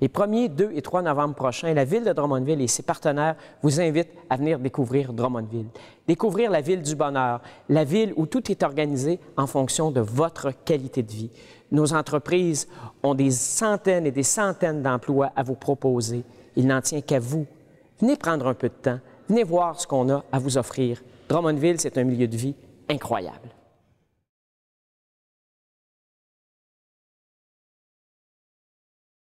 les 1er, 2 et 3 novembre prochains, la ville de Drummondville et ses partenaires vous invitent à venir découvrir Drummondville. Découvrir la ville du bonheur, la ville où tout est organisé en fonction de votre qualité de vie. Nos entreprises ont des centaines et des centaines d'emplois à vous proposer. Il n'en tient qu'à vous. Venez prendre un peu de temps, venez voir ce qu'on a à vous offrir. Drummondville, c'est un milieu de vie incroyable.